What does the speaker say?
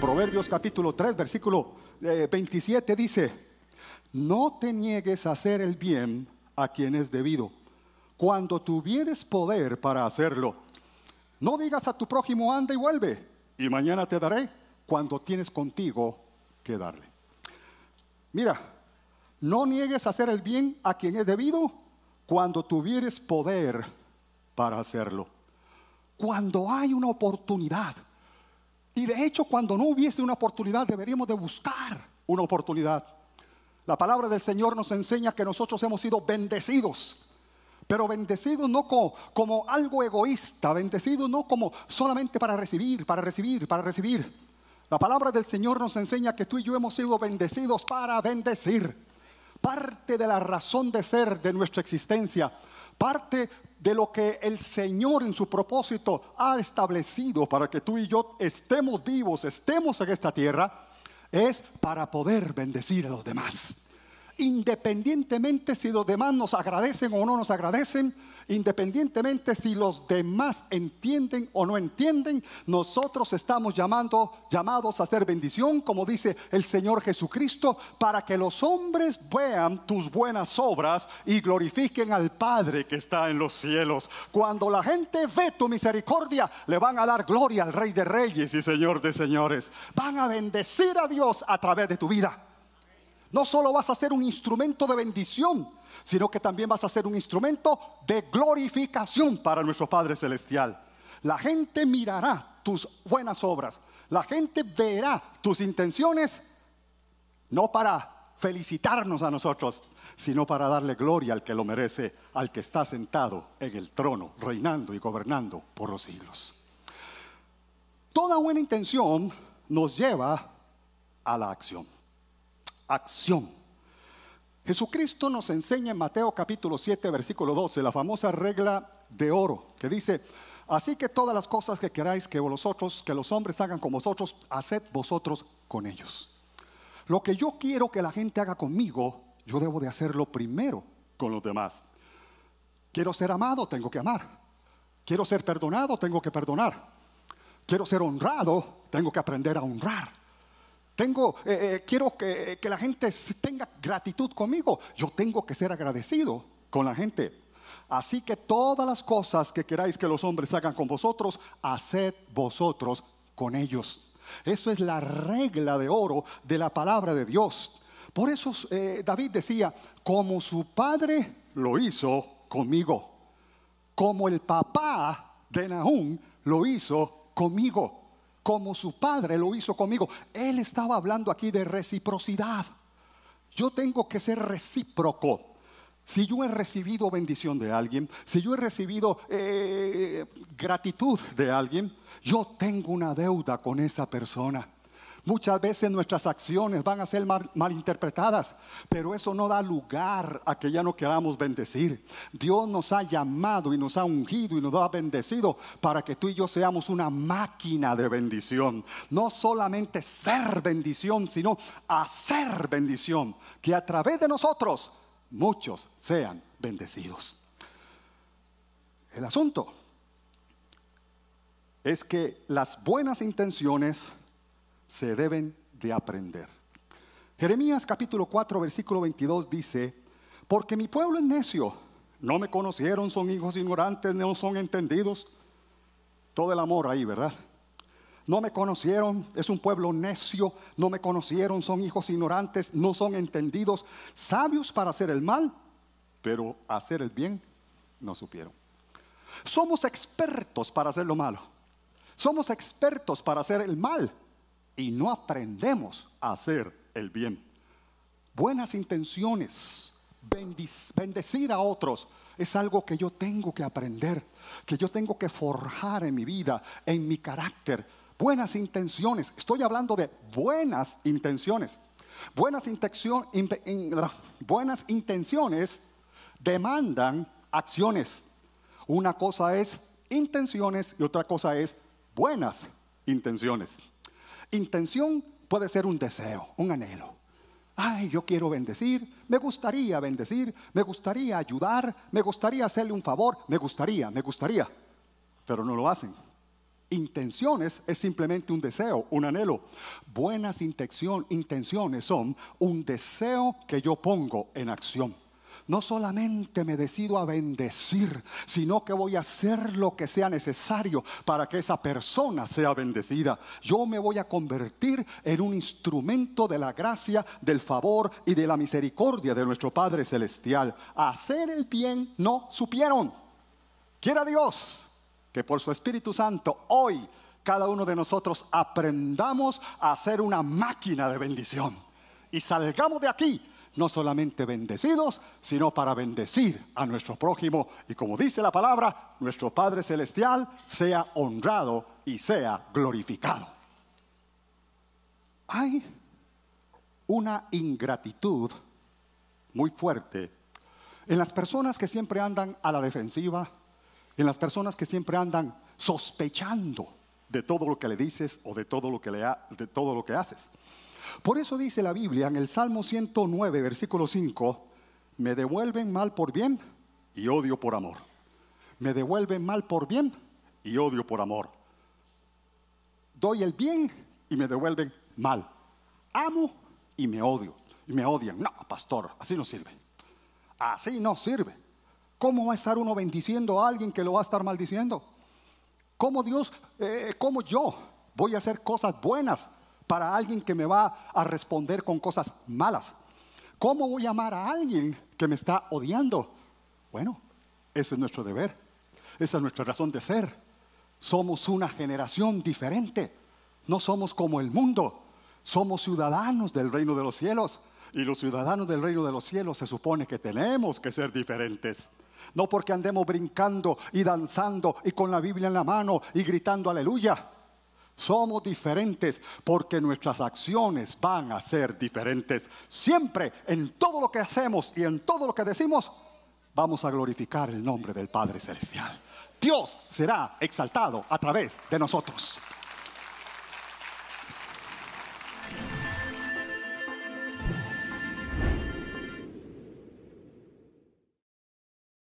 Proverbios capítulo 3, versículo 27 eh, dice, no te niegues a hacer el bien a quien es debido, cuando tuvieres poder para hacerlo. No digas a tu prójimo, anda y vuelve, y mañana te daré, cuando tienes contigo que darle. Mira, no niegues a hacer el bien a quien es debido, cuando tuvieres poder para hacerlo. Cuando hay una oportunidad y de hecho, cuando no hubiese una oportunidad, deberíamos de buscar una oportunidad. La palabra del Señor nos enseña que nosotros hemos sido bendecidos, pero bendecidos no como, algo egoísta, bendecidos no como solamente para recibir, para recibir, para recibir. La palabra del Señor nos enseña que tú y yo hemos sido bendecidos para bendecir. Parte de la razón de ser de nuestra existencia, parte de lo que el Señor en su propósito ha establecido para que tú y yo estemos vivos, estemos en esta tierra, es para poder bendecir a los demás. Independientemente si los demás nos agradecen o no nos agradecen, Independientemente si los demás entienden o no entienden, nosotros estamos llamando, llamados a hacer bendición, como dice el Señor Jesucristo, para que los hombres vean tus buenas obras y glorifiquen al Padre que está en los cielos. Cuando la gente ve tu misericordia, le van a dar gloria al Rey de Reyes y Señor de Señores. Van a bendecir a Dios a través de tu vida. No solo vas a ser un instrumento de bendición, sino que también vas a ser un instrumento de glorificación para nuestro Padre Celestial. La gente mirará tus buenas obras, la gente verá tus intenciones, no para felicitarnos a nosotros, sino para darle gloria al que lo merece, al que está sentado en el trono, reinando y gobernando por los siglos. Toda buena intención nos lleva a la acción acción. Jesucristo nos enseña en Mateo capítulo 7, versículo 12, la famosa regla de oro, que dice, así que todas las cosas que queráis que vosotros, que los hombres hagan con vosotros, haced vosotros con ellos. Lo que yo quiero que la gente haga conmigo, yo debo de hacerlo primero con los demás. Quiero ser amado, tengo que amar. Quiero ser perdonado, tengo que perdonar. Quiero ser honrado, tengo que aprender a honrar. Tengo, eh, eh, quiero eh, que, la gente tenga gratitud conmigo. Yo tengo que ser agradecido con la gente. Así que todas las cosas que queráis que los hombres hagan con vosotros, haced vosotros con ellos. Eso es la regla de oro de la palabra de Dios. Por eso David decía, como su padre lo hizo conmigo, como el papá de Nahum lo hizo conmigo como su padre lo hizo conmigo. Él estaba hablando aquí de reciprocidad. Yo tengo que ser recíproco. Si yo he recibido bendición de alguien, si yo he recibido eh, gratitud de alguien, yo tengo una deuda con esa persona. Muchas veces nuestras acciones van a ser mal, malinterpretadas, pero eso no da lugar a que ya no queramos bendecir. Dios nos ha llamado y nos ha ungido y nos ha bendecido para que tú y yo seamos una máquina de bendición. No solamente ser bendición, sino hacer bendición, que a través de nosotros muchos sean bendecidos. El asunto es que las buenas intenciones se deben de aprender. Jeremías capítulo 4 versículo 22 dice, porque mi pueblo es necio, no me conocieron, son hijos ignorantes, no son entendidos. Todo el amor ahí, ¿verdad? No me conocieron, es un pueblo necio, no me conocieron, son hijos ignorantes, no son entendidos, sabios para hacer el mal, pero hacer el bien no supieron. Somos expertos para hacer lo malo, somos expertos para hacer el mal, y no aprendemos a hacer el bien. Buenas intenciones, bendecir a otros, es algo que yo tengo que aprender, que yo tengo que forjar en mi vida, en mi carácter. Buenas intenciones, estoy hablando de buenas intenciones. Buenas, buenas intenciones demandan acciones. Una cosa es intenciones y otra cosa es buenas intenciones. Intención puede ser un deseo, un anhelo. Ay, yo quiero bendecir, me gustaría bendecir, me gustaría ayudar, me gustaría hacerle un favor, me gustaría, me gustaría, pero no lo hacen. Intenciones es simplemente un deseo, un anhelo. Buenas intenciones son un deseo que yo pongo en acción no solamente me decido a bendecir, sino que voy a hacer lo que sea necesario para que esa persona sea bendecida. Yo me voy a convertir en un instrumento de la gracia, del favor y de la misericordia de nuestro Padre Celestial. Hacer el bien no supieron. Quiera Dios que por su Espíritu Santo hoy cada uno de nosotros aprendamos a ser una máquina de bendición y salgamos de aquí no solamente bendecidos, sino para bendecir a nuestro prójimo. Y como dice la palabra, nuestro Padre Celestial sea honrado y sea glorificado. Hay una ingratitud muy fuerte en las personas que siempre andan a la defensiva, en las personas que siempre andan sospechando de todo lo que le dices o de todo lo que, le de todo lo que haces. Por eso dice la Biblia en el Salmo 109, versículo 5, me devuelven mal por bien y odio por amor. Me devuelven mal por bien y odio por amor. Doy el bien y me devuelven mal. Amo y me odio. Y me odian. No, pastor, así no sirve. Así no sirve. ¿Cómo va a estar uno bendiciendo a alguien que lo va a estar maldiciendo? ¿Cómo Dios, eh, cómo yo voy a hacer cosas buenas para alguien que me va a responder con cosas malas? ¿Cómo voy a amar a alguien que me está odiando? Bueno, ese es nuestro deber, esa es nuestra razón de ser. Somos una generación diferente, no somos como el mundo, somos ciudadanos del reino de los cielos y los ciudadanos del reino de los cielos se supone que tenemos que ser diferentes. No porque andemos brincando y danzando y con la Biblia en la mano y gritando aleluya. Somos diferentes porque nuestras acciones van a ser diferentes. Siempre en todo lo que hacemos y en todo lo que decimos, vamos a glorificar el nombre del Padre Celestial. Dios será exaltado a través de nosotros.